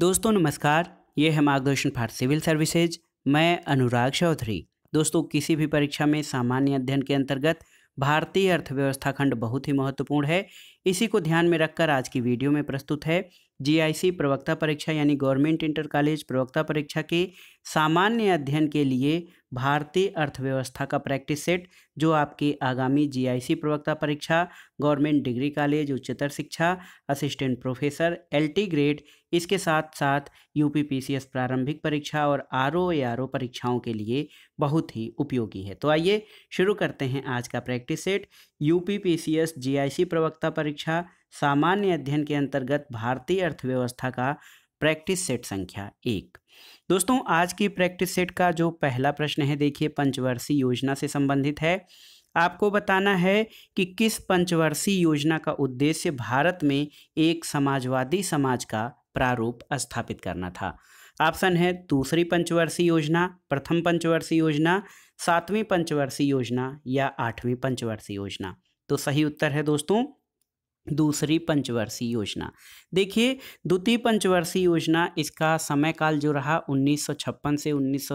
दोस्तों नमस्कार ये है मार्गदर्शन फॉर सिविल सर्विसेज मैं अनुराग चौधरी दोस्तों किसी भी परीक्षा में सामान्य अध्ययन के अंतर्गत भारतीय अर्थव्यवस्था खंड बहुत ही महत्वपूर्ण है इसी को ध्यान में रखकर आज की वीडियो में प्रस्तुत है जीआईसी प्रवक्ता परीक्षा यानी गवर्नमेंट इंटर कॉलेज प्रवक्ता परीक्षा के सामान्य अध्ययन के लिए भारतीय अर्थव्यवस्था का प्रैक्टिस सेट जो आपके आगामी जीआईसी प्रवक्ता परीक्षा गवर्नमेंट डिग्री कॉलेज उच्चतर शिक्षा असिस्टेंट प्रोफेसर एलटी ग्रेड इसके साथ साथ यूपीपीसीएस प्रारंभिक परीक्षा और आर ओ आर ओ परीक्षाओं के लिए बहुत ही उपयोगी है तो आइए शुरू करते हैं आज का प्रैक्टिस सेट यू पी प्रवक्ता परीक्षा सामान्य अध्ययन के अंतर्गत भारतीय अर्थव्यवस्था का प्रैक्टिस सेट संख्या एक दोस्तों आज की प्रैक्टिस सेट का जो पहला प्रश्न है देखिए पंचवर्षीय योजना से संबंधित है आपको बताना है कि किस पंचवर्षीय योजना का उद्देश्य भारत में एक समाजवादी समाज का प्रारूप स्थापित करना था ऑप्शन है दूसरी पंचवर्षीय योजना प्रथम पंचवर्षीय योजना सातवीं पंचवर्षीय योजना या आठवीं पंचवर्षीय योजना तो सही उत्तर है दोस्तों दूसरी पंचवर्षीय योजना देखिए द्वितीय पंचवर्षीय योजना इसका समय काल जो रहा 1956 से उन्नीस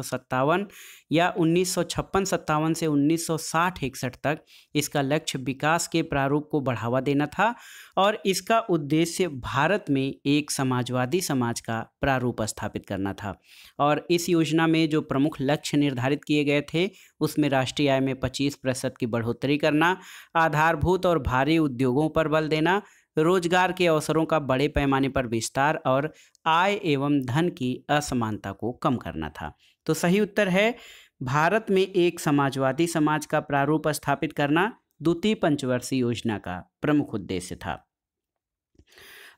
या उन्नीस सौ छप्पन सत्तावन से उन्नीस सौ साठ इकसठ तक इसका लक्ष्य विकास के प्रारूप को बढ़ावा देना था और इसका उद्देश्य भारत में एक समाजवादी समाज का प्रारूप स्थापित करना था और इस योजना में जो प्रमुख लक्ष्य निर्धारित किए गए थे उसमें राष्ट्रीय आय में पच्चीस प्रतिशत की बढ़ोतरी करना आधारभूत और भारी उद्योगों पर बल देना रोजगार के अवसरों का बड़े पैमाने पर विस्तार और आय एवं धन की असमानता को कम करना था तो सही उत्तर है भारत में एक समाजवादी समाज का प्रारूप स्थापित करना द्वितीय पंचवर्षीय योजना का प्रमुख उद्देश्य था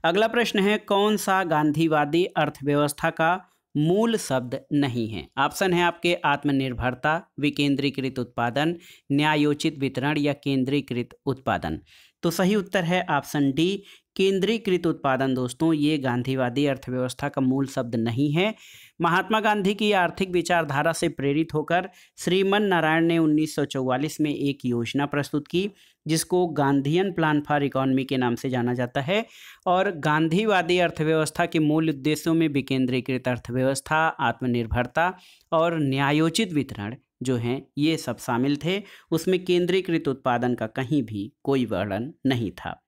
अगला प्रश्न है कौन सा गांधीवादी अर्थव्यवस्था का मूल शब्द नहीं है ऑप्शन है आपके आत्मनिर्भरता विकेंद्रीकृत उत्पादन न्यायोचित वितरण या केंद्रीकृत उत्पादन तो सही उत्तर है ऑप्शन डी केंद्रीकृत उत्पादन दोस्तों ये गांधीवादी अर्थव्यवस्था का मूल शब्द नहीं है महात्मा गांधी की आर्थिक विचारधारा से प्रेरित होकर श्रीमन नारायण ने 1944 में एक योजना प्रस्तुत की जिसको गांधीयन प्लान फॉर इकोनॉमी के नाम से जाना जाता है और गांधीवादी अर्थव्यवस्था के मूल उद्देश्यों में विकेंद्रीकृत अर्थव्यवस्था आत्मनिर्भरता और न्यायोचित वितरण जो हैं ये सब शामिल थे उसमें केंद्रीकृत उत्पादन का कहीं भी कोई वर्णन नहीं था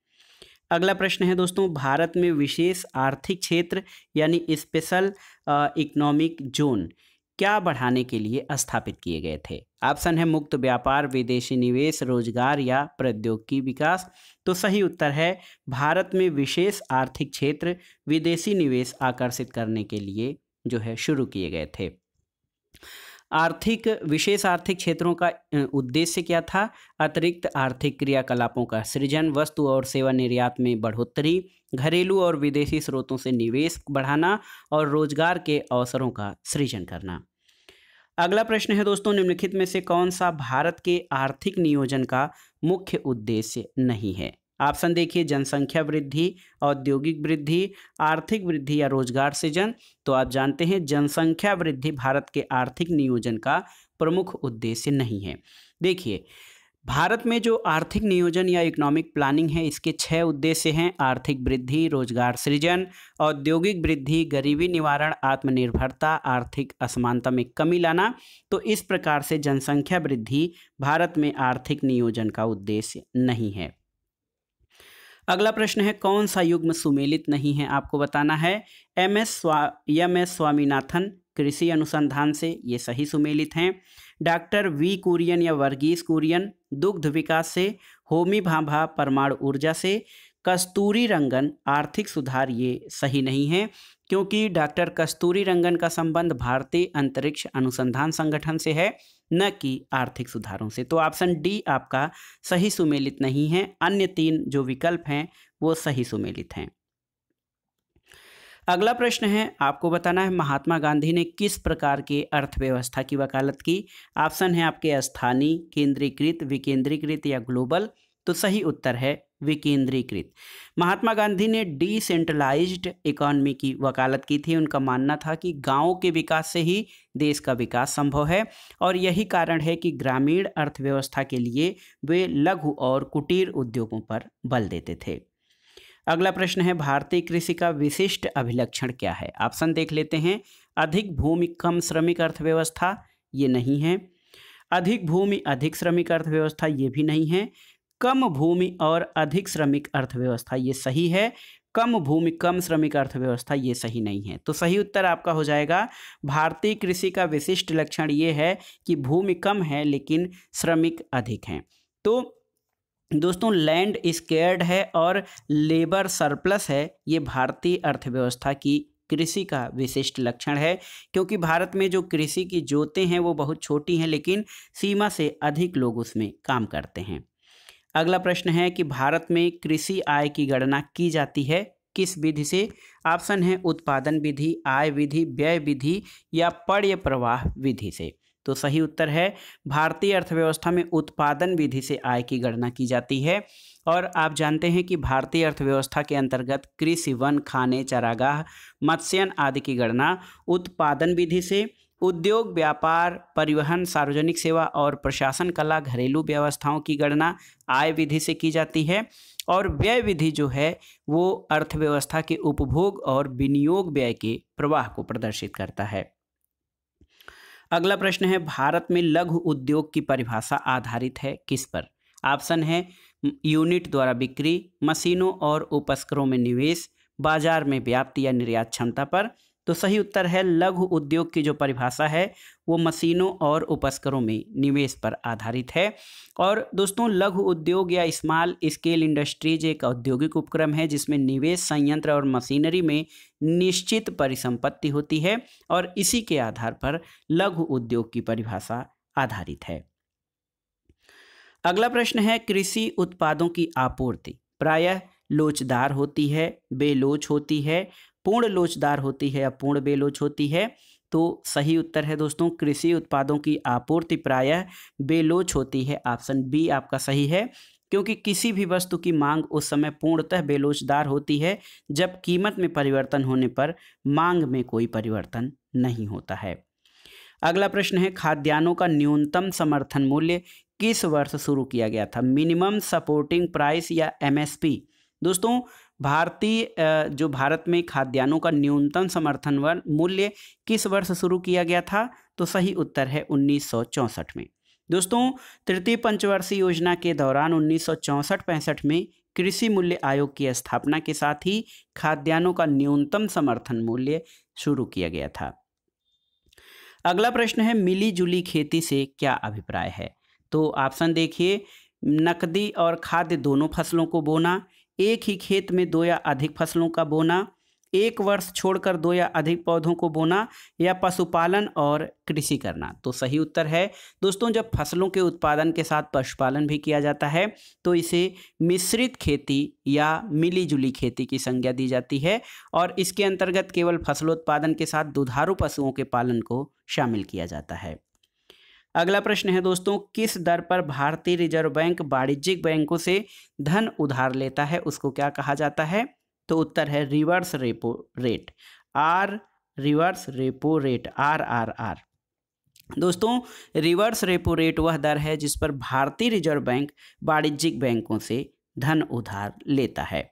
अगला प्रश्न है दोस्तों भारत में विशेष आर्थिक क्षेत्र यानी स्पेशल इकोनॉमिक जोन क्या बढ़ाने के लिए स्थापित किए गए थे ऑप्शन है मुक्त व्यापार विदेशी निवेश रोजगार या प्रौद्योगिकी विकास तो सही उत्तर है भारत में विशेष आर्थिक क्षेत्र विदेशी निवेश आकर्षित करने के लिए जो है शुरू किए गए थे आर्थिक विशेष आर्थिक क्षेत्रों का उद्देश्य क्या था अतिरिक्त आर्थिक क्रियाकलापों का सृजन वस्तु और सेवा निर्यात में बढ़ोतरी घरेलू और विदेशी स्रोतों से निवेश बढ़ाना और रोजगार के अवसरों का सृजन करना अगला प्रश्न है दोस्तों निम्नलिखित में से कौन सा भारत के आर्थिक नियोजन का मुख्य उद्देश्य नहीं है ऑप्शन देखिए जनसंख्या वृद्धि औद्योगिक वृद्धि आर्थिक वृद्धि या रोजगार सृजन तो आप जानते हैं जनसंख्या वृद्धि भारत के आर्थिक नियोजन का प्रमुख उद्देश्य नहीं है देखिए भारत में जो आर्थिक नियोजन या इकोनॉमिक प्लानिंग है इसके छः उद्देश्य हैं आर्थिक वृद्धि रोजगार सृजन औद्योगिक वृद्धि गरीबी निवारण आत्मनिर्भरता आर्थिक असमानता में कमी लाना तो इस प्रकार से जनसंख्या वृद्धि भारत में आर्थिक नियोजन का उद्देश्य नहीं है अगला प्रश्न है कौन सा युग्म सुमेलित नहीं है आपको बताना है एम एस स्वा एम एस स्वामीनाथन कृषि अनुसंधान से ये सही सुमेलित हैं डॉक्टर वी कुरियन या वर्गीस कुरियन दुग्ध विकास से होमी भाभा परमाणु ऊर्जा से कस्तूरी रंगन आर्थिक सुधार ये सही नहीं है क्योंकि डॉक्टर कस्तूरी रंगन का संबंध भारतीय अंतरिक्ष अनुसंधान संगठन से है न कि आर्थिक सुधारों से तो ऑप्शन डी आपका सही सुमेलित नहीं है अन्य तीन जो विकल्प हैं वो सही सुमेलित हैं अगला प्रश्न है आपको बताना है महात्मा गांधी ने किस प्रकार के अर्थव्यवस्था की वकालत की ऑप्शन है आपके स्थानीय केंद्रीकृत विकेंद्रीकृत या ग्लोबल तो सही उत्तर है विकेंद्रीकृत महात्मा गांधी ने डिसेंट्रलाइज इकोनॉमी की वकालत की थी उनका मानना था कि गाँव के विकास से ही देश का विकास संभव है और यही कारण है कि ग्रामीण अर्थव्यवस्था के लिए वे लघु और कुटीर उद्योगों पर बल देते थे अगला प्रश्न है भारतीय कृषि का विशिष्ट अभिलक्षण क्या है ऑप्शन देख लेते हैं अधिक भूमि कम श्रमिक अर्थव्यवस्था ये नहीं है अधिक भूमि अधिक श्रमिक अर्थव्यवस्था ये भी नहीं है कम भूमि और अधिक श्रमिक अर्थव्यवस्था ये सही है कम भूमि कम श्रमिक अर्थव्यवस्था ये सही नहीं है तो सही उत्तर आपका हो जाएगा भारतीय कृषि का विशिष्ट लक्षण ये है कि भूमि कम है लेकिन श्रमिक अधिक हैं तो दोस्तों लैंड स्केर्ड है और लेबर सरप्लस है ये भारतीय अर्थव्यवस्था की कृषि का विशिष्ट लक्षण है क्योंकि भारत में जो कृषि की जोतें हैं वो बहुत छोटी हैं लेकिन सीमा से अधिक लोग उसमें काम करते हैं अगला प्रश्न है कि भारत में कृषि आय की गणना की जाती है किस विधि से ऑप्शन है उत्पादन विधि आय विधि व्यय विधि या पर्य प्रवाह विधि से तो सही उत्तर है भारतीय अर्थव्यवस्था में उत्पादन विधि से आय की गणना की जाती है और आप जानते हैं कि भारतीय अर्थव्यवस्था के अंतर्गत कृषि वन खाने चरागाह मत्स्यन आदि की गणना उत्पादन विधि से उद्योग व्यापार परिवहन सार्वजनिक सेवा और प्रशासन कला घरेलू व्यवस्थाओं की गणना आय विधि से की जाती है और व्यय विधि जो है वो अर्थव्यवस्था के उपभोग और विनियोग व्यय के प्रवाह को प्रदर्शित करता है अगला प्रश्न है भारत में लघु उद्योग की परिभाषा आधारित है किस पर ऑप्शन है यूनिट द्वारा बिक्री मशीनों और उपस्करों में निवेश बाजार में व्याप्ति या निर्यात क्षमता पर तो सही उत्तर है लघु उद्योग की जो परिभाषा है वो मशीनों और उपस्करों में निवेश पर आधारित है और दोस्तों लघु उद्योग या स्मॉल स्केल इंडस्ट्रीज एक औद्योगिक उपक्रम है जिसमें निवेश संयंत्र और मशीनरी में निश्चित परिसंपत्ति होती है और इसी के आधार पर लघु उद्योग की परिभाषा आधारित है अगला प्रश्न है कृषि उत्पादों की आपूर्ति प्रायः लोचदार होती है बेलोच होती है पूर्ण लोचदार होती है या पूर्ण बेलोच होती है तो सही उत्तर है दोस्तों कृषि उत्पादों की आपूर्ति प्रायः बेलोच होती है ऑप्शन बी आपका सही है क्योंकि किसी भी वस्तु की मांग उस समय पूर्णतः बेलोचदार होती है जब कीमत में परिवर्तन होने पर मांग में कोई परिवर्तन नहीं होता है अगला प्रश्न है खाद्यान्नों का न्यूनतम समर्थन मूल्य किस वर्ष शुरू किया गया था मिनिमम सपोर्टिंग प्राइस या एमएसपी दोस्तों भारतीय जो भारत में खाद्यान्नों का न्यूनतम समर्थन मूल्य किस वर्ष शुरू किया गया था तो सही उत्तर है उन्नीस में दोस्तों तृतीय पंचवर्षीय योजना के दौरान उन्नीस सौ में कृषि मूल्य आयोग की स्थापना के साथ ही खाद्यान्नों का न्यूनतम समर्थन मूल्य शुरू किया गया था अगला प्रश्न है मिली जुली खेती से क्या अभिप्राय है तो ऑप्शन देखिए नकदी और खाद्य दोनों फसलों को बोना एक ही खेत में दो या अधिक फसलों का बोना एक वर्ष छोड़कर दो या अधिक पौधों को बोना या पशुपालन और कृषि करना तो सही उत्तर है दोस्तों जब फसलों के उत्पादन के साथ पशुपालन भी किया जाता है तो इसे मिश्रित खेती या मिलीजुली खेती की संज्ञा दी जाती है और इसके अंतर्गत केवल फसलोत्पादन के साथ दुधारू पशुओं के पालन को शामिल किया जाता है अगला प्रश्न है दोस्तों किस दर पर भारतीय रिजर्व बैंक वाणिज्यिक बैंकों से धन उधार लेता है उसको क्या कहा जाता है तो उत्तर है reverse repo rate R reverse repo rate R R R दोस्तों रिवर्स रेपो रेट वह दर है जिस पर भारतीय रिजर्व बैंक वाणिज्यिक बैंकों से धन उधार लेता है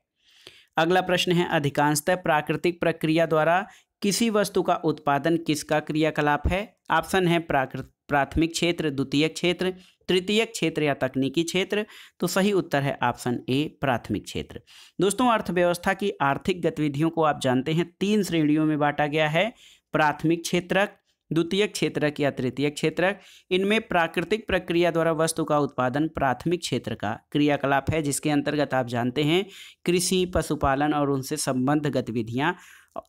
अगला प्रश्न है अधिकांशतः प्राकृतिक प्रक्रिया द्वारा किसी वस्तु का उत्पादन किसका क्रियाकलाप है ऑप्शन है प्राकृतिक प्राथमिक क्षेत्र द्वितीय क्षेत्र तृतीय क्षेत्र या तकनीकी क्षेत्र तो सही उत्तर है ऑप्शन ए प्राथमिक क्षेत्र दोस्तों अर्थव्यवस्था की आर्थिक गतिविधियों को आप जानते हैं तीन श्रेणियों में बांटा गया है प्राथमिक क्षेत्रक द्वितीय क्षेत्रक या तृतीय क्षेत्रक इनमें प्राकृतिक प्रक्रिया द्वारा वस्तु का उत्पादन प्राथमिक क्षेत्र का क्रियाकलाप है जिसके अंतर्गत आप जानते हैं कृषि पशुपालन और उनसे संबद्ध गतिविधियाँ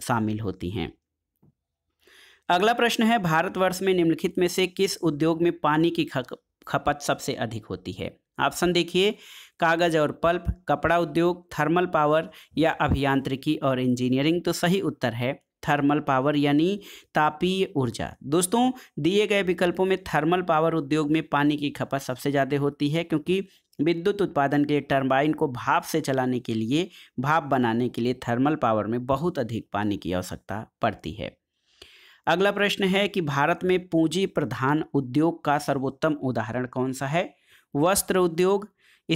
शामिल होती हैं अगला प्रश्न है भारतवर्ष में निम्नलिखित में से किस उद्योग में पानी की खपत सबसे अधिक होती है ऑप्शन देखिए कागज और पल्प कपड़ा उद्योग थर्मल पावर या अभियांत्रिकी और इंजीनियरिंग तो सही उत्तर है थर्मल पावर यानी तापीय ऊर्जा दोस्तों दिए गए विकल्पों में थर्मल पावर उद्योग में पानी की खपत सबसे ज़्यादा होती है क्योंकि विद्युत उत्पादन के लिए टर्बाइन को भाप से चलाने के लिए भाप बनाने के लिए थर्मल पावर में बहुत अधिक पानी की आवश्यकता पड़ती है अगला प्रश्न है कि भारत में पूंजी प्रधान उद्योग का सर्वोत्तम उदाहरण कौन सा है वस्त्र उद्योग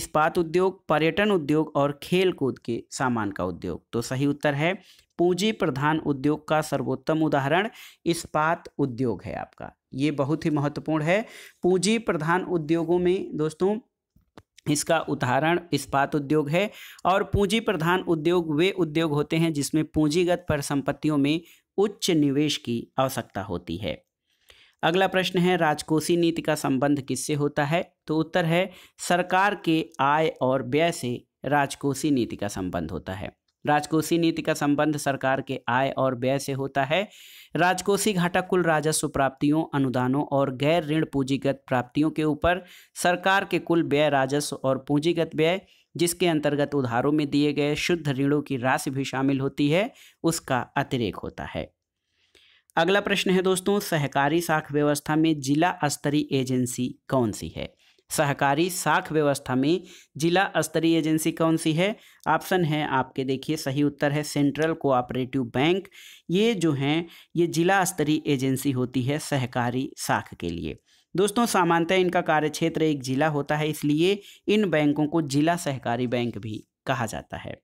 इस्पात उद्योग पर्यटन उद्योग और खेल कूद के सामान का उद्योग तो सही उत्तर है पूंजी प्रधान उद्योग का सर्वोत्तम उदाहरण इस्पात उद्योग है आपका ये बहुत ही महत्वपूर्ण है पूंजी प्रधान उद्योगों में दोस्तों इसका उदाहरण इस्पात उद्योग है और पूंजी प्रधान उद्योग वे उद्योग होते हैं जिसमें पूंजीगत परिसंपत्तियों में उच्च निवेश की आवश्यकता होती है अगला प्रश्न है राजकोषीय नीति का संबंध किससे होता है तो उत्तर है सरकार के आय और व्यय से राजकोषीय नीति का संबंध होता है राजकोषीय नीति का संबंध सरकार के आय और व्यय से होता है राजकोषीय घाटा कुल राजस्व प्राप्तियों अनुदानों और गैर ऋण पूंजीगत प्राप्तियों के ऊपर सरकार के कुल व्यय राजस्व और पूंजीगत व्यय जिसके अंतर्गत उधारों में दिए गए शुद्ध ऋणों की राशि भी शामिल होती है उसका अतिरेक होता है अगला प्रश्न है दोस्तों सहकारी साख व्यवस्था में जिला स्तरीय एजेंसी कौन सी है सहकारी साख व्यवस्था में जिला स्तरीय एजेंसी कौन सी है ऑप्शन है आपके देखिए सही उत्तर है सेंट्रल कोऑपरेटिव बैंक ये जो हैं ये जिला स्तरीय एजेंसी होती है सहकारी साख के लिए दोस्तों सामान्यतः इनका कार्य क्षेत्र एक जिला होता है इसलिए इन बैंकों को जिला सहकारी बैंक भी कहा जाता है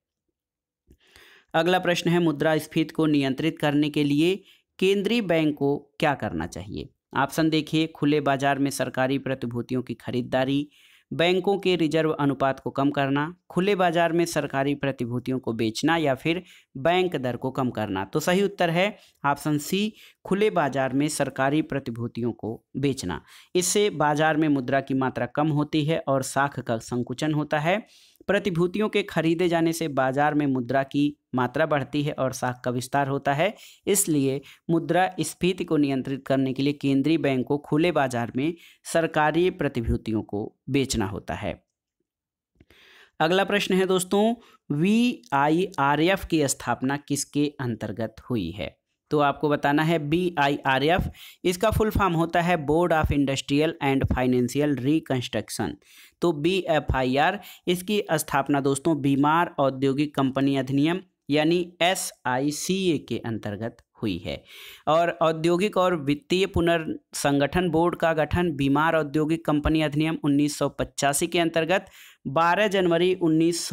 अगला प्रश्न है मुद्रास्फीति को नियंत्रित करने के लिए केंद्रीय बैंक को क्या करना चाहिए ऑप्शन देखिए खुले बाजार में सरकारी प्रतिभूतियों की खरीदारी बैंकों के रिजर्व अनुपात को कम करना खुले बाजार में सरकारी प्रतिभूतियों को बेचना या फिर बैंक दर को कम करना तो सही उत्तर है ऑप्शन सी खुले बाजार में सरकारी प्रतिभूतियों को बेचना इससे बाजार में मुद्रा की मात्रा कम होती है और साख का संकुचन होता है प्रतिभूतियों के खरीदे जाने से बाजार में मुद्रा की मात्रा बढ़ती है और साख का विस्तार होता है इसलिए मुद्रा स्फीति को नियंत्रित करने के लिए केंद्रीय बैंक को खुले बाजार में सरकारी प्रतिभूतियों को बेचना होता है अगला प्रश्न है दोस्तों वी आई आर एफ की स्थापना किसके अंतर्गत हुई है तो आपको बताना है बी आई आर एफ इसका फुल फॉर्म होता है board of industrial and financial reconstruction तो बी एफ आई आर इसकी स्थापना दोस्तों बीमार औद्योगिक कंपनी अधिनियम यानी एस आई सी ए के अंतर्गत हुई है और औद्योगिक और वित्तीय पुनर्संगठन बोर्ड का गठन बीमार औद्योगिक कंपनी अधिनियम उन्नीस के अंतर्गत 12 जनवरी उन्नीस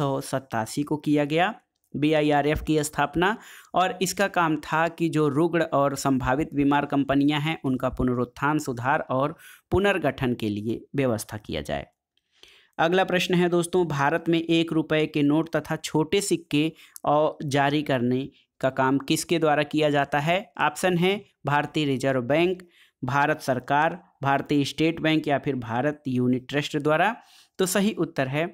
को किया गया बीआईआरएफ की स्थापना और इसका काम था कि जो रुग्ण और संभावित बीमार कंपनियां हैं उनका पुनरुत्थान सुधार और पुनर्गठन के लिए व्यवस्था किया जाए अगला प्रश्न है दोस्तों भारत में एक रुपये के नोट तथा छोटे सिक्के और जारी करने का काम किसके द्वारा किया जाता है ऑप्शन है भारतीय रिजर्व बैंक भारत सरकार भारतीय स्टेट बैंक या फिर भारत यूनिट ट्रस्ट द्वारा तो सही उत्तर है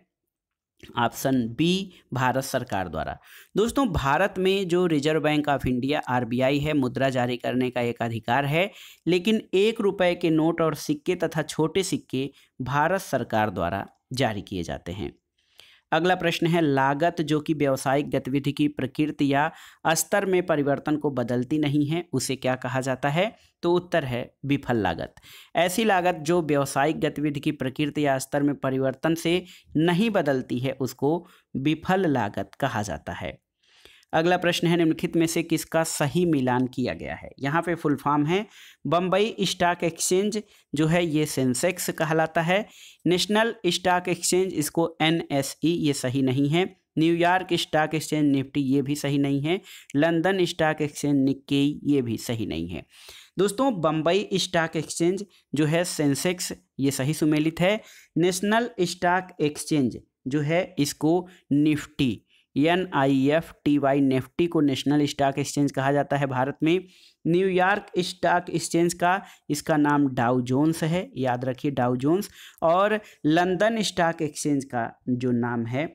ऑप्शन बी भारत सरकार द्वारा दोस्तों भारत में जो Reserve Bank of India RBI है मुद्रा जारी करने का एक अधिकार है लेकिन एक रुपए के नोट और सिक्के तथा छोटे सिक्के भारत सरकार द्वारा जारी किए जाते हैं अगला प्रश्न है लागत जो कि व्यावसायिक गतिविधि की प्रकृति या स्तर में परिवर्तन को बदलती नहीं है उसे क्या कहा जाता है तो उत्तर है विफल लागत ऐसी लागत जो व्यावसायिक गतिविधि की प्रकृति या स्तर में परिवर्तन से नहीं बदलती है उसको विफल लागत कहा जाता है अगला प्रश्न है निम्नलिखित में से किसका सही मिलान किया गया है यहाँ पे फुल फॉर्म है बम्बई स्टॉक एक्सचेंज जो है ये सेंसेक्स कहलाता है नेशनल स्टॉक एक्सचेंज इसको एन ये सही नहीं है न्यूयॉर्क स्टॉक एक्सचेंज निफ्टी ये भी सही नहीं है लंदन स्टॉक एक्सचेंज निक्केई ये भी सही नहीं है दोस्तों बम्बई स्टॉक एक्सचेंज जो है सेंसेक्स ये सही सुमेलित है नेशनल स्टॉक एक्सचेंज जो है इसको Nifty N I F T Y Nifty को नेशनल स्टॉक एक्सचेंज कहा जाता है भारत में न्यूयॉर्क स्टॉक एक्सचेंज का इसका नाम डाउ जोन्स है याद रखिए डाउ जोन्स और लंदन स्टॉक एक्सचेंज का जो नाम है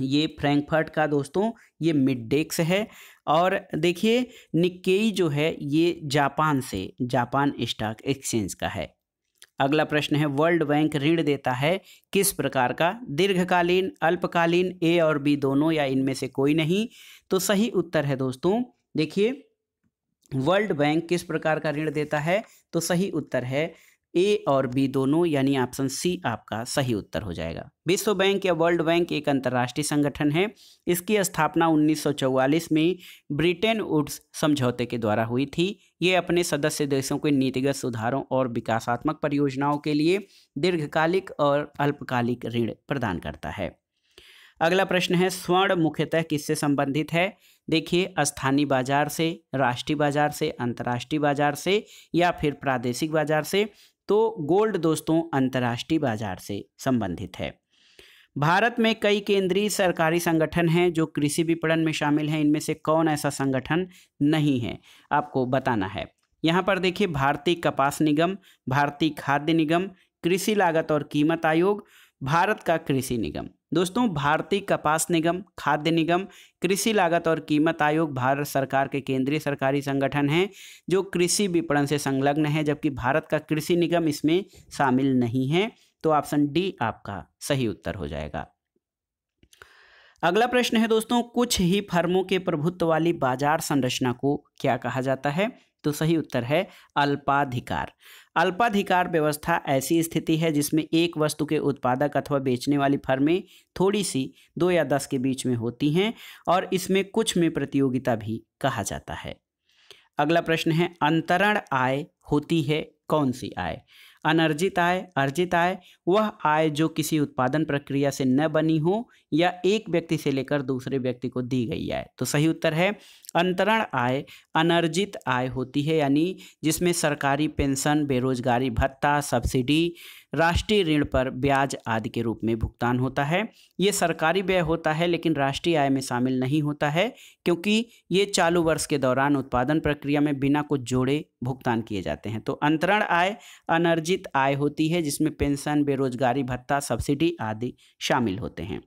ये फ्रैंकफर्ट का दोस्तों ये मिडडेक्स है और देखिए निकेई जो है ये जापान से जापान स्टॉक एक्सचेंज का है अगला प्रश्न है वर्ल्ड बैंक ऋण देता है किस प्रकार का दीर्घकालीन अल्पकालीन ए और बी दोनों या इनमें से कोई नहीं तो सही उत्तर है दोस्तों देखिए वर्ल्ड बैंक किस प्रकार का ऋण देता है तो सही उत्तर है ए और बी दोनों यानी ऑप्शन सी आपका सही उत्तर हो जाएगा विश्व बैंक या वर्ल्ड बैंक एक अंतर्राष्ट्रीय संगठन है इसकी स्थापना 1944 में ब्रिटेन वुड्स समझौते के द्वारा हुई थी ये अपने सदस्य देशों के नीतिगत सुधारों और विकासात्मक परियोजनाओं के लिए दीर्घकालिक और अल्पकालिक ऋण प्रदान करता है अगला प्रश्न है स्वर्ण मुख्यतः किससे संबंधित है देखिए स्थानीय बाजार से राष्ट्रीय बाजार से अंतर्राष्ट्रीय बाजार से या फिर प्रादेशिक बाजार से तो गोल्ड दोस्तों अंतर्राष्ट्रीय बाजार से संबंधित है भारत में कई केंद्रीय सरकारी संगठन हैं जो कृषि विपणन में शामिल हैं इनमें से कौन ऐसा संगठन नहीं है आपको बताना है यहाँ पर देखिए भारतीय कपास निगम भारतीय खाद्य निगम कृषि लागत और कीमत आयोग भारत का कृषि निगम दोस्तों भारतीय कपास निगम खाद्य निगम कृषि लागत और कीमत आयोग भारत सरकार के केंद्रीय सरकारी संगठन हैं जो कृषि विपणन से संलग्न है जबकि भारत का कृषि निगम इसमें शामिल नहीं है तो ऑप्शन डी आपका सही उत्तर हो जाएगा अगला प्रश्न है दोस्तों कुछ ही फर्मों के प्रभुत्व वाली बाजार संरचना को क्या कहा जाता है तो सही उत्तर है अल्पाधिकार अल्पाधिकार व्यवस्था ऐसी स्थिति है जिसमें एक वस्तु के उत्पादक अथवा बेचने वाली फर्में थोड़ी सी दो या दस के बीच में होती हैं और इसमें कुछ में प्रतियोगिता भी कहा जाता है अगला प्रश्न है अंतरण आय होती है कौन सी आय अनर्जित आय अर्जित आय वह आय जो किसी उत्पादन प्रक्रिया से न बनी हो या एक व्यक्ति से लेकर दूसरे व्यक्ति को दी गई आय तो सही उत्तर है अंतरण आय अनर्जित आय होती है यानी जिसमें सरकारी पेंशन बेरोजगारी भत्ता सब्सिडी राष्ट्रीय ऋण पर ब्याज आदि के रूप में भुगतान होता है ये सरकारी व्यय होता है लेकिन राष्ट्रीय आय में शामिल नहीं होता है क्योंकि ये चालू वर्ष के दौरान उत्पादन प्रक्रिया में बिना कुछ जोड़े भुगतान किए जाते हैं तो अंतरण आय अनर्जित आय होती है जिसमें पेंशन बेरोजगारी भत्ता सब्सिडी आदि शामिल होते हैं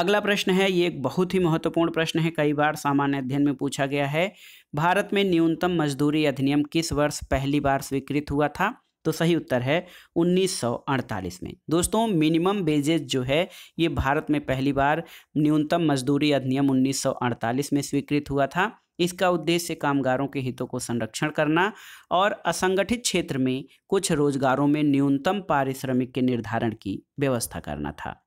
अगला प्रश्न है ये एक बहुत ही महत्वपूर्ण प्रश्न है कई बार सामान्य अध्ययन में पूछा गया है भारत में न्यूनतम मजदूरी अधिनियम किस वर्ष पहली बार स्वीकृत हुआ था तो सही उत्तर है 1948 में दोस्तों मिनिमम वेजेज जो है ये भारत में पहली बार न्यूनतम मजदूरी अधिनियम 1948 में स्वीकृत हुआ था इसका उद्देश्य कामगारों के हितों को संरक्षण करना और असंगठित क्षेत्र में कुछ रोजगारों में न्यूनतम पारिश्रमिक के निर्धारण की व्यवस्था करना था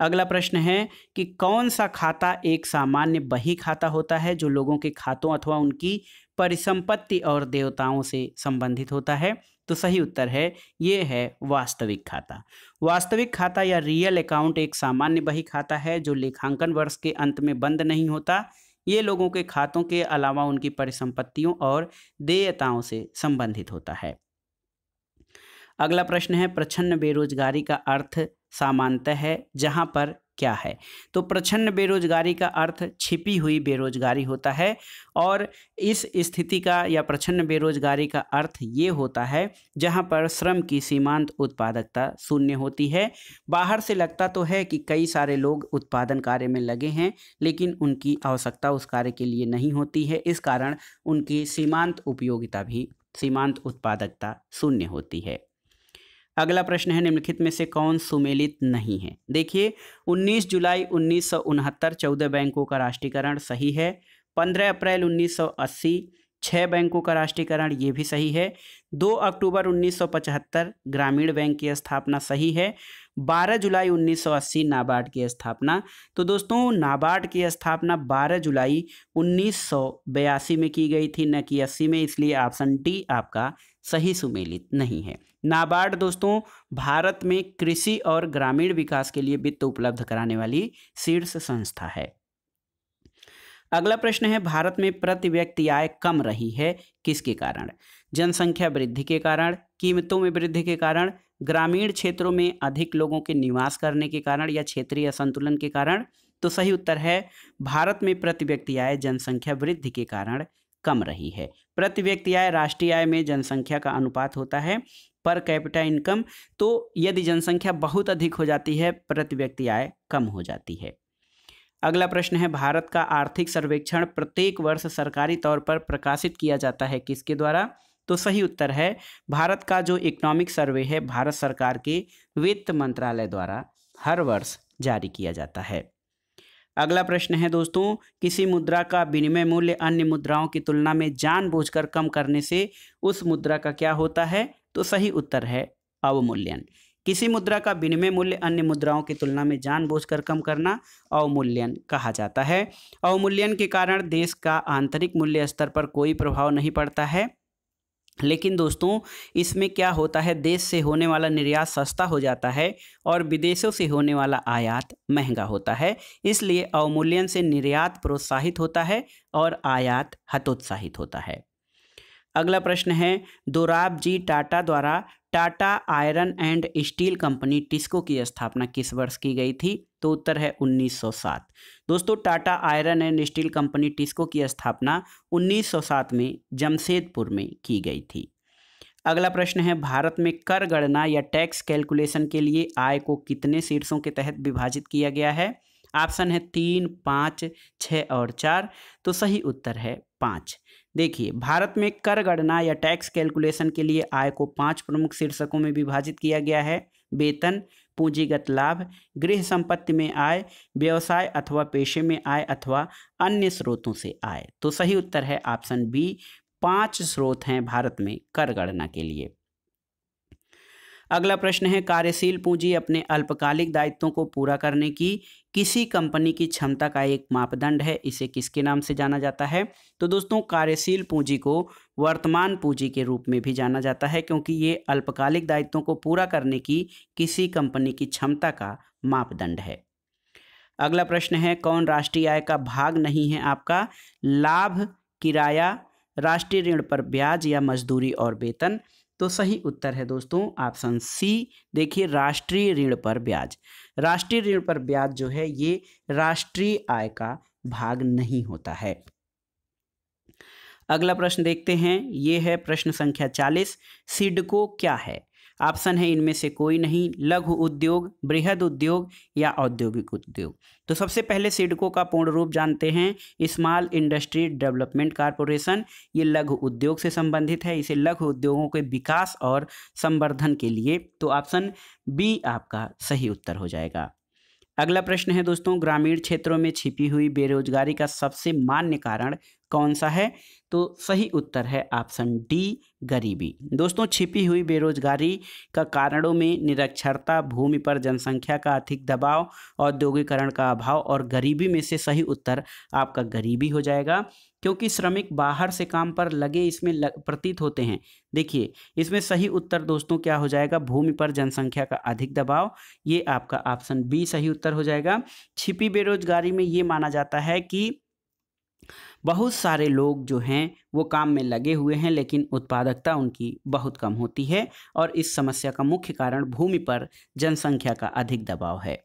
अगला प्रश्न है कि कौन सा खाता एक सामान्य बही खाता होता है जो लोगों के खातों अथवा उनकी परिसंपत्ति और देवताओं से संबंधित होता है तो सही उत्तर है ये है वास्तविक खाता वास्तविक खाता या रियल अकाउंट एक सामान्य बही खाता है जो लेखांकन वर्ष के अंत में बंद नहीं होता ये लोगों के खातों के अलावा उनकी परिसंपत्तियों और देयताओं से संबंधित होता है अगला प्रश्न है प्रछन्न बेरोजगारी का अर्थ सामान्यतः है जहाँ पर क्या है तो प्रचंड बेरोजगारी का अर्थ छिपी हुई बेरोजगारी होता है और इस स्थिति का या प्रचंड बेरोजगारी का अर्थ ये होता है जहाँ पर श्रम की सीमांत उत्पादकता शून्य होती है बाहर से लगता तो है कि कई सारे लोग उत्पादन कार्य में लगे हैं लेकिन उनकी आवश्यकता उस कार्य के लिए नहीं होती है इस कारण उनकी सीमांत उपयोगिता भी सीमांत उत्पादकता शून्य होती है अगला प्रश्न है निम्नलिखित में से कौन सुमेलित नहीं है देखिए 19 जुलाई उन्नीस सौ चौदह बैंकों का राष्ट्रीयकरण सही है 15 अप्रैल 1980 छः बैंकों का राष्ट्रीयकरण ये भी सही है 2 अक्टूबर 1975 ग्रामीण बैंक की स्थापना सही है 12 जुलाई 1980 नाबार्ड की स्थापना तो दोस्तों नाबार्ड की स्थापना 12 जुलाई उन्नीस में की गई थी न कि अस्सी में इसलिए ऑप्शन डी आपका सही सुमेलित नहीं है नाबार्ड दोस्तों भारत में कृषि और ग्रामीण विकास के लिए वित्त उपलब्ध कराने वाली शीर्ष संस्था है अगला प्रश्न है भारत में प्रति व्यक्ति आय कम रही है किसके कारण जनसंख्या वृद्धि के कारण कीमतों में वृद्धि के कारण ग्रामीण क्षेत्रों में अधिक लोगों के निवास करने के कारण या क्षेत्रीय असंतुलन के कारण तो सही उत्तर है भारत में प्रति व्यक्ति आय जनसंख्या वृद्धि के कारण कम रही है प्रति व्यक्ति आय राष्ट्रीय आय में जनसंख्या का अनुपात होता है पर कैपिटा इनकम तो यदि जनसंख्या बहुत अधिक हो जाती है प्रति व्यक्ति आय कम हो जाती है अगला प्रश्न है भारत का आर्थिक सर्वेक्षण प्रत्येक वर्ष सरकारी तौर पर प्रकाशित किया जाता है किसके द्वारा तो सही उत्तर है भारत का जो इकोनॉमिक सर्वे है भारत सरकार के वित्त मंत्रालय द्वारा हर वर्ष जारी किया जाता है अगला प्रश्न है दोस्तों किसी मुद्रा का विनिमय मूल्य अन्य मुद्राओं की तुलना में जानबूझकर कम करने से उस मुद्रा का क्या होता है तो सही उत्तर है अवमूल्यन किसी मुद्रा का विनिमय मूल्य अन्य मुद्राओं की तुलना में जानबूझकर कम करना अवमूल्यन कहा जाता है अवमूल्यन के कारण देश का आंतरिक मूल्य स्तर पर कोई प्रभाव नहीं पड़ता है लेकिन दोस्तों इसमें क्या होता है देश से होने वाला निर्यात सस्ता हो जाता है और विदेशों से होने वाला आयात महंगा होता है इसलिए अवमूल्यन से निर्यात प्रोत्साहित होता है और आयात हतोत्साहित होता है अगला प्रश्न है दोराब जी टाटा द्वारा Tata Iron and Steel Company TISCO की स्थापना किस वर्ष की गई थी तो उत्तर है 1907 दोस्तों Tata Iron and Steel Company TISCO की स्थापना 1907 में जमशेदपुर में की गई थी अगला प्रश्न है भारत में कर गणना या टैक्स कैलकुलेशन के लिए आय को कितने शीर्षों के तहत विभाजित किया गया है ऑप्शन है तीन पाँच छः और चार तो सही उत्तर है पाँच देखिए भारत में कर गणना या टैक्स कैलकुलेशन के लिए आय को पांच प्रमुख शीर्षकों में विभाजित किया गया है वेतन पूंजीगत लाभ गृह संपत्ति में आय व्यवसाय अथवा पेशे में आय अथवा अन्य स्रोतों से आय तो सही उत्तर है ऑप्शन बी पांच स्रोत हैं भारत में कर गणना के लिए अगला प्रश्न है कार्यशील पूंजी अपने अल्पकालिक दायित्वों को पूरा करने की किसी कंपनी की क्षमता का एक मापदंड है इसे किसके नाम से जाना जाता है तो दोस्तों कार्यशील पूंजी को वर्तमान पूंजी के रूप में भी जाना जाता है क्योंकि ये अल्पकालिक दायित्वों को पूरा करने की किसी कंपनी की क्षमता का मापदंड है अगला प्रश्न है कौन राष्ट्रीय आय का भाग नहीं है आपका लाभ किराया राष्ट्रीय ऋण पर ब्याज या मजदूरी और वेतन तो सही उत्तर है दोस्तों ऑप्शन सी देखिए राष्ट्रीय ऋण पर ब्याज राष्ट्रीय ऋण पर ब्याज जो है ये राष्ट्रीय आय का भाग नहीं होता है अगला प्रश्न देखते हैं ये है प्रश्न संख्या चालीस सिडको क्या है ऑप्शन है इनमें से कोई नहीं लघु उद्योग बृहद उद्योग या औद्योगिक उद्योग तो सबसे पहले सिडको का पूर्ण रूप जानते हैं स्मॉल इंडस्ट्री डेवलपमेंट कारपोरेशन ये लघु उद्योग से संबंधित है इसे लघु उद्योगों के विकास और संवर्धन के लिए तो ऑप्शन बी आपका सही उत्तर हो जाएगा अगला प्रश्न है दोस्तों ग्रामीण क्षेत्रों में छिपी हुई बेरोजगारी का सबसे मान्य कारण कौन सा है तो सही उत्तर है ऑप्शन डी गरीबी दोस्तों छिपी हुई बेरोजगारी का कारणों में निरक्षरता भूमि पर जनसंख्या का अधिक दबाव औद्योगिकरण का अभाव और गरीबी में से सही उत्तर आपका गरीबी हो जाएगा क्योंकि श्रमिक बाहर से काम पर लगे इसमें लग, प्रतीत होते हैं देखिए इसमें सही उत्तर दोस्तों क्या हो जाएगा भूमि पर जनसंख्या का अधिक दबाव ये आपका ऑप्शन बी सही उत्तर हो जाएगा छिपी बेरोजगारी में ये माना जाता है कि बहुत सारे लोग जो हैं वो काम में लगे हुए हैं लेकिन उत्पादकता उनकी बहुत कम होती है और इस समस्या का मुख्य कारण भूमि पर जनसंख्या का अधिक दबाव है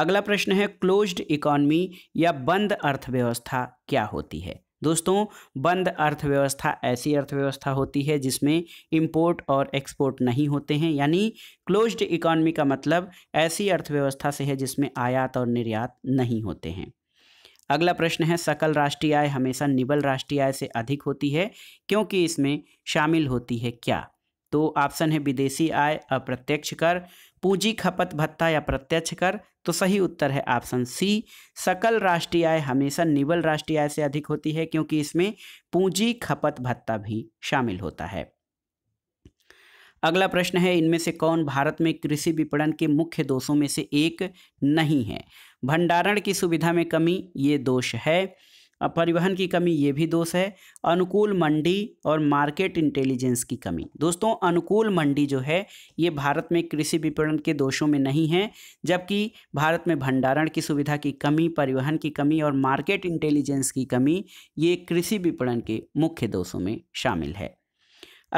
अगला प्रश्न है क्लोज्ड इकॉनमी या बंद अर्थव्यवस्था क्या होती है दोस्तों बंद अर्थव्यवस्था ऐसी अर्थव्यवस्था होती है जिसमें इंपोर्ट और एक्सपोर्ट नहीं होते हैं यानी क्लोज्ड इकॉनमी का मतलब ऐसी अर्थव्यवस्था से है जिसमें आयात और निर्यात नहीं होते हैं अगला प्रश्न है सकल राष्ट्रीय आय हमेशा निबल राष्ट्रीय आय से अधिक होती है क्योंकि इसमें शामिल होती है क्या तो ऑप्शन है विदेशी आय अप्रत्यक्ष कर पूंजी खपत भत्ता या प्रत्यक्ष कर तो सही उत्तर है ऑप्शन सी सकल राष्ट्रीय आय हमेशा निबल राष्ट्रीय आय से अधिक होती है क्योंकि इसमें पूंजी खपत भत्ता भी शामिल होता है अगला प्रश्न है इनमें से कौन भारत में कृषि विपणन के मुख्य दोषों में से एक नहीं है भंडारण की सुविधा में कमी ये दोष है परिवहन की कमी ये भी दोष है अनुकूल मंडी और मार्केट इंटेलिजेंस की कमी दोस्तों अनुकूल मंडी जो है ये भारत में कृषि विपणन के दोषों में नहीं है जबकि भारत में भंडारण की सुविधा की कमी परिवहन की कमी और मार्केट इंटेलिजेंस की कमी ये कृषि विपणन के मुख्य दोषों में शामिल है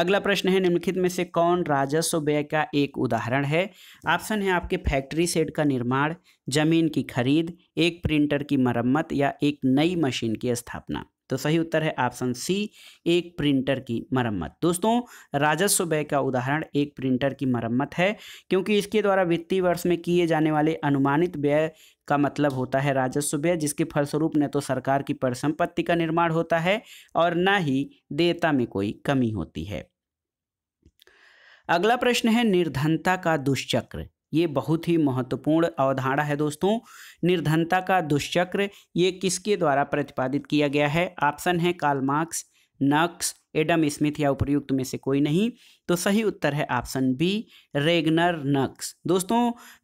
अगला प्रश्न है निम्नलिखित में से कौन राजस्व व्यय का एक उदाहरण है ऑप्शन है आपके फैक्ट्री सेट का निर्माण जमीन की खरीद एक प्रिंटर की मरम्मत या एक नई मशीन की स्थापना तो सही उत्तर है ऑप्शन सी एक प्रिंटर की मरम्मत दोस्तों राजस्व व्यय का उदाहरण एक प्रिंटर की मरम्मत है क्योंकि इसके द्वारा वित्तीय वर्ष में किए जाने वाले अनुमानित व्यय का मतलब होता है राजस्व व्यय जिसके फलस्वरूप न तो सरकार की परिसंपत्ति का निर्माण होता है और न ही देयता में कोई कमी होती है अगला प्रश्न है निर्धनता का दुष्चक्र ये बहुत ही महत्वपूर्ण अवधारणा है दोस्तों निर्धनता का दुष्चक्र ये किसके द्वारा प्रतिपादित किया गया है ऑप्शन है काल मार्क्स नक्स एडम स्मिथ या उपयुक्त में से कोई नहीं तो सही उत्तर है ऑप्शन बी रेगनर नक्स दोस्तों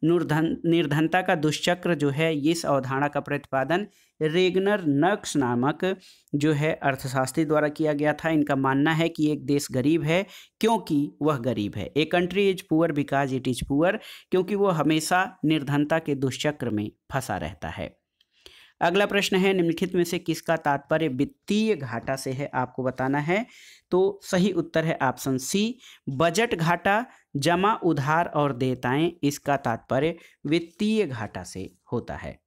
निर्धन निर्धनता का दुष्चक्र जो है इस अवधारणा का प्रतिपादन रेगनर नक्स नामक जो है अर्थशास्त्री द्वारा किया गया था इनका मानना है कि एक देश गरीब है क्योंकि वह गरीब है a country is poor because it is poor क्योंकि वह हमेशा निर्धनता के दुष्चक्र में फंसा रहता है अगला प्रश्न है निम्नलिखित में से किसका तात्पर्य वित्तीय घाटा से है आपको बताना है तो सही उत्तर है ऑप्शन सी बजट घाटा जमा उधार और देताएं इसका तात्पर्य वित्तीय घाटा से होता है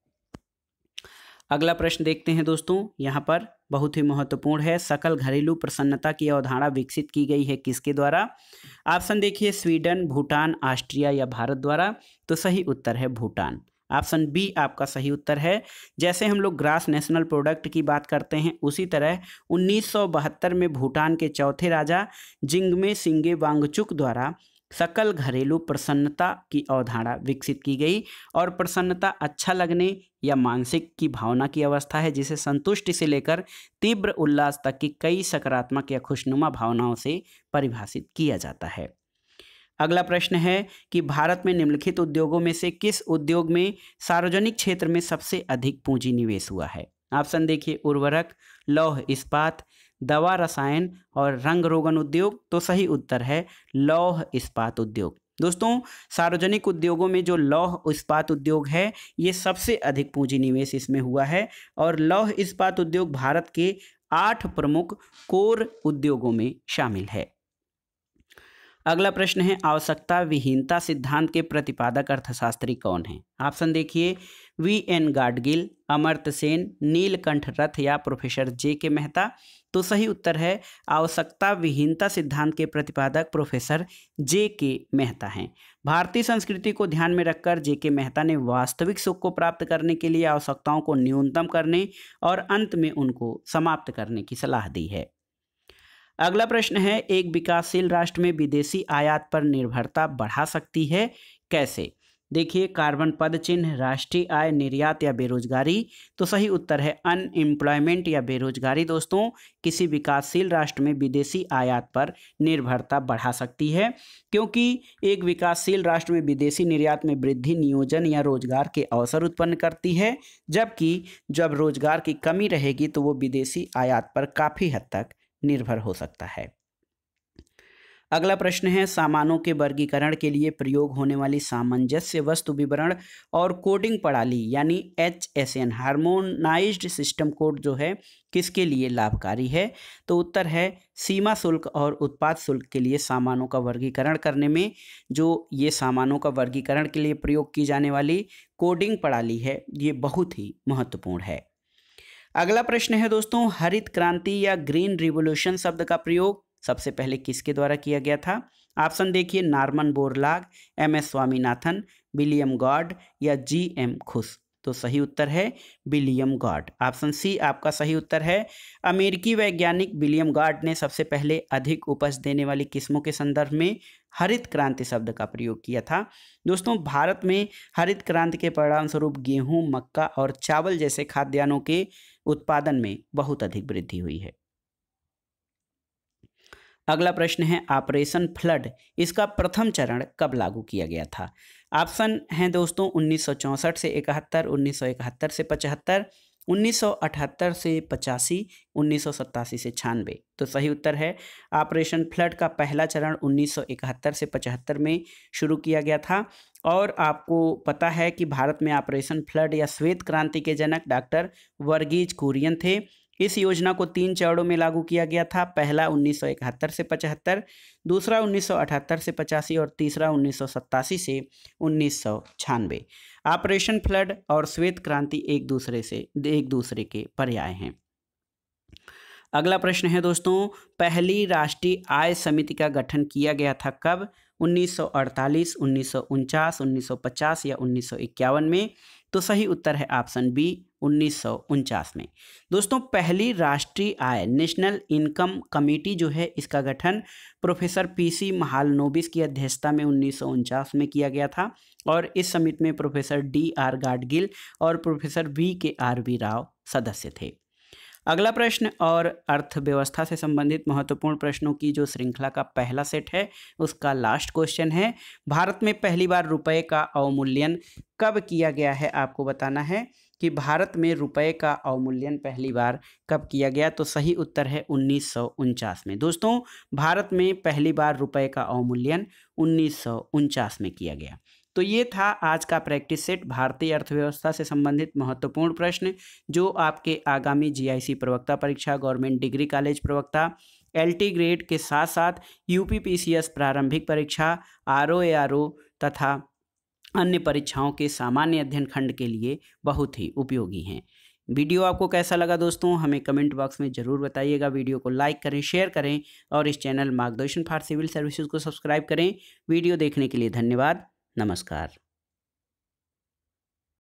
अगला प्रश्न देखते हैं दोस्तों यहाँ पर बहुत ही महत्वपूर्ण है सकल घरेलू प्रसन्नता की अवधारणा विकसित की गई है किसके द्वारा ऑप्शन देखिए स्वीडन भूटान ऑस्ट्रिया या भारत द्वारा तो सही उत्तर है भूटान ऑप्शन बी आपका सही उत्तर है जैसे हम लोग ग्रास नेशनल प्रोडक्ट की बात करते हैं उसी तरह उन्नीस में भूटान के चौथे राजा जिंगमे सिंगे वांगचुक द्वारा सकल घरेलू प्रसन्नता की अवधारणा विकसित की गई और प्रसन्नता अच्छा लगने या मानसिक की भावना की अवस्था है जिसे संतुष्टि से लेकर तीव्र उल्लास तक की कई सकारात्मक या खुशनुमा भावनाओं से परिभाषित किया जाता है अगला प्रश्न है कि भारत में निम्नलिखित उद्योगों में से किस उद्योग में सार्वजनिक क्षेत्र में सबसे अधिक पूंजी निवेश हुआ है ऑप्शन देखिए उर्वरक लौह इस्पात दवा रसायन और रंग रोगन उद्योग तो सही उत्तर है लौह इस्पात उद्योग दोस्तों सार्वजनिक उद्योगों में जो लौह इस्पात उद्योग है ये सबसे अधिक पूंजी निवेश इसमें हुआ है और लौह इस्पात उद्योग भारत के आठ प्रमुख कोर उद्योगों में शामिल है अगला प्रश्न है आवश्यकता विहीनता सिद्धांत के प्रतिपादक अर्थशास्त्री कौन हैं ऑप्शन देखिए वी एन गाडगिल अमर्त सेन नीलकंठ रथ या प्रोफेसर जे के मेहता तो सही उत्तर है आवश्यकता विहीनता सिद्धांत के प्रतिपादक प्रोफेसर जे के मेहता हैं भारतीय संस्कृति को ध्यान में रखकर जे के मेहता ने वास्तविक सुख को प्राप्त करने के लिए आवश्यकताओं को न्यूनतम करने और अंत में उनको समाप्त करने की सलाह दी है अगला प्रश्न है एक विकासशील राष्ट्र में विदेशी आयात पर निर्भरता बढ़ा सकती है कैसे देखिए कार्बन पद चिन्ह राष्ट्रीय आय निर्यात या बेरोजगारी तो सही उत्तर है अनएम्प्लॉयमेंट या बेरोजगारी दोस्तों किसी विकासशील राष्ट्र में विदेशी आयात पर निर्भरता बढ़ा सकती है क्योंकि एक विकासशील राष्ट्र में विदेशी निर्यात में वृद्धि नियोजन या रोजगार के अवसर उत्पन्न करती है जबकि जब रोजगार की कमी रहेगी तो वो विदेशी आयात पर काफ़ी हद तक निर्भर हो सकता है अगला प्रश्न है सामानों के वर्गीकरण के लिए प्रयोग होने वाली सामंजस्य वस्तु विवरण और कोडिंग प्रणाली यानी H S N harmonize system code जो है किसके लिए लाभकारी है तो उत्तर है सीमा शुल्क और उत्पाद शुल्क के लिए सामानों का वर्गीकरण करने में जो ये सामानों का वर्गीकरण के लिए प्रयोग की जाने वाली कोडिंग प्रणाली है ये बहुत ही महत्वपूर्ण है अगला प्रश्न है दोस्तों हरित क्रांति या ग्रीन रिवोल्यूशन शब्द का प्रयोग सबसे पहले किसके द्वारा किया गया था ऑप्शन देखिए Norman Borlaug M S Swaminathan William Gaud या जी एम खुश तो सही उत्तर है विलियम गॉड ऑप्शन सी आपका सही उत्तर है अमेरिकी वैज्ञानिक विलियम गॉड ने सबसे पहले अधिक उपज देने वाली किस्मों के संदर्भ में हरित क्रांति शब्द का प्रयोग किया था दोस्तों भारत में हरित क्रांति के परिणाम स्वरूप गेहूं मक्का और चावल जैसे खाद्यान्नों के उत्पादन में बहुत अधिक वृद्धि हुई है अगला प्रश्न है ऑपरेशन फ्लड इसका प्रथम चरण कब लागू किया गया था ऑप्शन हैं दोस्तों 1964 से इकहत्तर 1971 से पचहत्तर 1978 से पचासी उन्नीस से छियानवे तो सही उत्तर है ऑपरेशन फ्लड का पहला चरण 1971 से पचहत्तर में शुरू किया गया था और आपको पता है कि भारत में ऑपरेशन फ्लड या श्वेत क्रांति के जनक डॉक्टर वर्गीज कुरियन थे इस योजना को तीन चरणों में लागू किया गया था पहला 1971 से 75, दूसरा 1978 से पचासी और तीसरा उन्नीस से उन्नीस ऑपरेशन फ्लड और श्वेत क्रांति एक दूसरे से एक दूसरे के पर्याय हैं अगला प्रश्न है दोस्तों पहली राष्ट्रीय आय समिति का गठन किया गया था कब 1948, 1949, 1950 या 1951 में तो सही उत्तर है ऑप्शन बी उन्नीस में दोस्तों पहली राष्ट्रीय आय नेशनल इनकम कमेटी जो है इसका गठन प्रोफेसर पीसी महालनोबिस की अध्यक्षता में उन्नीस में किया गया था और इस समिट में प्रोफेसर डी आर गाडगिल और professor V K R V Rao सदस्य थे अगला प्रश्न और अर्थव्यवस्था से संबंधित महत्वपूर्ण प्रश्नों की जो श्रृंखला का पहला सेट है उसका लास्ट क्वेश्चन है भारत में पहली बार रुपए का अवमूल्यन कब किया गया है आपको बताना है कि भारत में रुपए का अवमूल्यन पहली बार कब किया गया तो सही उत्तर है उन्नीस में दोस्तों भारत में पहली बार रुपए का अवमूल्यन उन्नीस में किया गया तो ये था आज का प्रैक्टिस सेट भारतीय अर्थव्यवस्था से संबंधित महत्वपूर्ण प्रश्न जो आपके आगामी जीआईसी प्रवक्ता परीक्षा गवर्नमेंट डिग्री कॉलेज प्रवक्ता एलटी ग्रेड के साथ साथ यूपीपीसीएस प्रारंभिक परीक्षा आर तथा अन्य परीक्षाओं के सामान्य अध्ययन खंड के लिए बहुत ही उपयोगी हैं वीडियो आपको कैसा लगा दोस्तों हमें कमेंट बॉक्स में ज़रूर बताइएगा वीडियो को लाइक करें शेयर करें और इस चैनल मार्गदर्शन फॉर सिविल सर्विसेज को सब्सक्राइब करें वीडियो देखने के लिए धन्यवाद नमस्कार